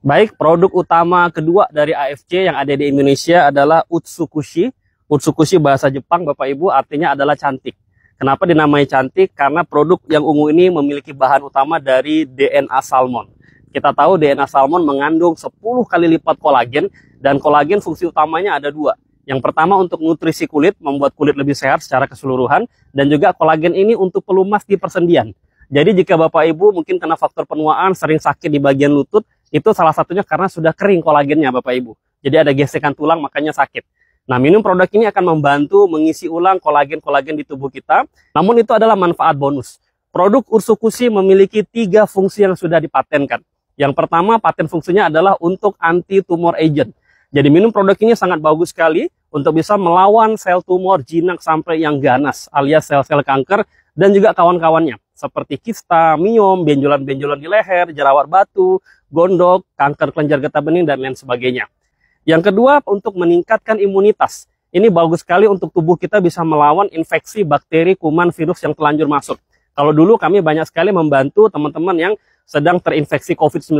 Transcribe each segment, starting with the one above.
Baik, produk utama kedua dari AFC yang ada di Indonesia adalah Utsukushi. Utsukushi bahasa Jepang Bapak Ibu artinya adalah cantik. Kenapa dinamai cantik? Karena produk yang ungu ini memiliki bahan utama dari DNA salmon. Kita tahu DNA salmon mengandung 10 kali lipat kolagen dan kolagen fungsi utamanya ada dua. Yang pertama untuk nutrisi kulit, membuat kulit lebih sehat secara keseluruhan dan juga kolagen ini untuk pelumas di persendian. Jadi jika Bapak Ibu mungkin kena faktor penuaan, sering sakit di bagian lutut, itu salah satunya karena sudah kering kolagennya Bapak Ibu. Jadi ada gesekan tulang makanya sakit. Nah, minum produk ini akan membantu mengisi ulang kolagen-kolagen di tubuh kita. Namun itu adalah manfaat bonus. Produk Ursukusi memiliki tiga fungsi yang sudah dipatenkan. Yang pertama, paten fungsinya adalah untuk anti-tumor agent. Jadi minum produk ini sangat bagus sekali untuk bisa melawan sel tumor jinak sampai yang ganas alias sel-sel kanker dan juga kawan-kawannya seperti kista, miom, benjolan-benjolan di leher, jerawat batu, gondok, kanker kelenjar getah bening, dan lain sebagainya. Yang kedua, untuk meningkatkan imunitas. Ini bagus sekali untuk tubuh kita bisa melawan infeksi bakteri, kuman, virus yang telanjur masuk. Kalau dulu kami banyak sekali membantu teman-teman yang sedang terinfeksi COVID-19,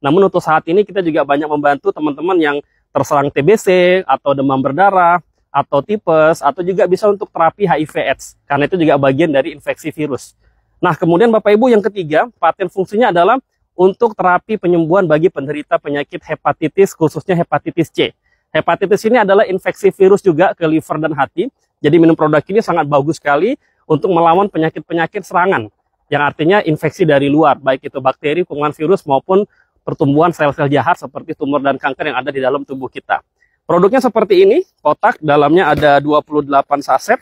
namun untuk saat ini kita juga banyak membantu teman-teman yang terserang TBC atau demam berdarah, atau tipes, atau juga bisa untuk terapi HIV AIDS, karena itu juga bagian dari infeksi virus. Nah, kemudian Bapak Ibu yang ketiga, paten fungsinya adalah untuk terapi penyembuhan bagi penderita penyakit hepatitis, khususnya hepatitis C. Hepatitis ini adalah infeksi virus juga ke liver dan hati. Jadi minum produk ini sangat bagus sekali untuk melawan penyakit-penyakit serangan. Yang artinya infeksi dari luar, baik itu bakteri, kuman virus maupun pertumbuhan sel-sel jahat seperti tumor dan kanker yang ada di dalam tubuh kita. Produknya seperti ini, kotak dalamnya ada 28 saset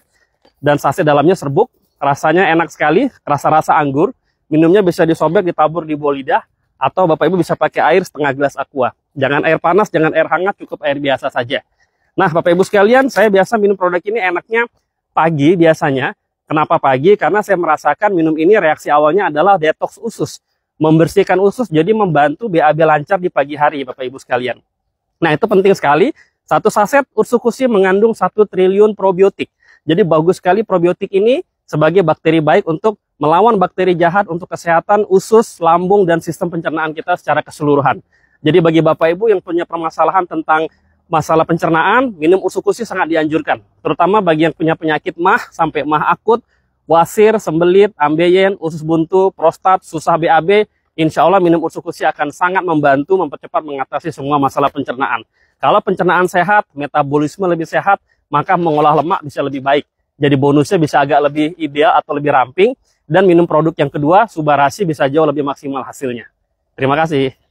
dan saset dalamnya serbuk Rasanya enak sekali, rasa-rasa anggur. Minumnya bisa disobek, ditabur di buah lidah. Atau Bapak Ibu bisa pakai air setengah gelas aqua. Jangan air panas, jangan air hangat, cukup air biasa saja. Nah Bapak Ibu sekalian, saya biasa minum produk ini enaknya pagi biasanya. Kenapa pagi? Karena saya merasakan minum ini reaksi awalnya adalah detox usus. Membersihkan usus jadi membantu BAB lancar di pagi hari Bapak Ibu sekalian. Nah itu penting sekali. Satu saset ursukusi mengandung satu triliun probiotik. Jadi bagus sekali probiotik ini sebagai bakteri baik untuk melawan bakteri jahat untuk kesehatan usus, lambung, dan sistem pencernaan kita secara keseluruhan. Jadi bagi Bapak Ibu yang punya permasalahan tentang masalah pencernaan, minum usukusi sangat dianjurkan. Terutama bagi yang punya penyakit mah sampai mah akut, wasir, sembelit, ambeien, usus buntu, prostat, susah BAB, insya Allah minum usukusi akan sangat membantu mempercepat mengatasi semua masalah pencernaan. Kalau pencernaan sehat, metabolisme lebih sehat, maka mengolah lemak bisa lebih baik. Jadi bonusnya bisa agak lebih ideal atau lebih ramping. Dan minum produk yang kedua, Subarasi bisa jauh lebih maksimal hasilnya. Terima kasih.